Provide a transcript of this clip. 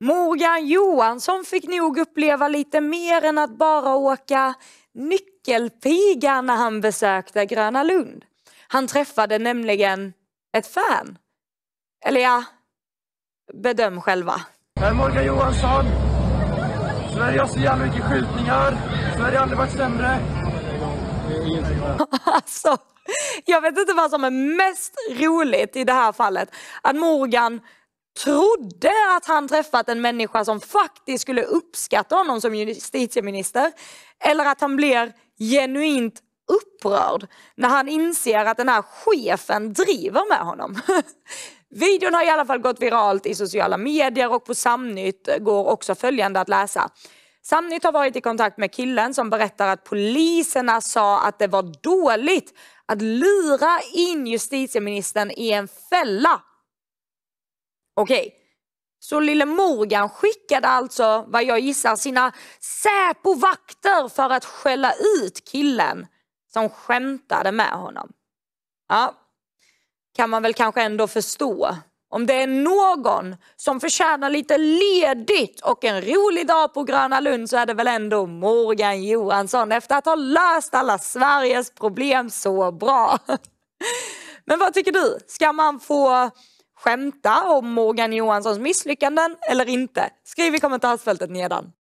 Morgan Johansson fick nog uppleva lite mer än att bara åka nyckelpiga när han besökte Gröna Lund. Han träffade nämligen ett fan. Eller ja, bedöm själva. Jag är Morgan Johansson. Sverige har så jävla mycket skjutningar. Sverige har aldrig varit sämre. Alltså, jag vet inte vad som är mest roligt i det här fallet. Att Morgan trodde att han träffat en människa som faktiskt skulle uppskatta honom som justitieminister. Eller att han blir genuint upprörd när han inser att den här chefen driver med honom. Videon har i alla fall gått viralt i sociala medier och på Samnytt går också följande att läsa. Samnytt har varit i kontakt med killen som berättar att poliserna sa att det var dåligt att lura in justitieministern i en fälla Okej. Okay. Så lille Morgan skickade alltså, vad jag gissar, sina Säpo-vakter för att skälla ut killen som skämtade med honom. Ja, kan man väl kanske ändå förstå. Om det är någon som förtjänar lite ledigt och en rolig dag på Gröna Lund så är det väl ändå Morgan Johansson efter att ha löst alla Sveriges problem så bra. Men vad tycker du? Ska man få skämta om Morgan Johanssons misslyckanden eller inte? Skriv i kommentarsfältet nedan.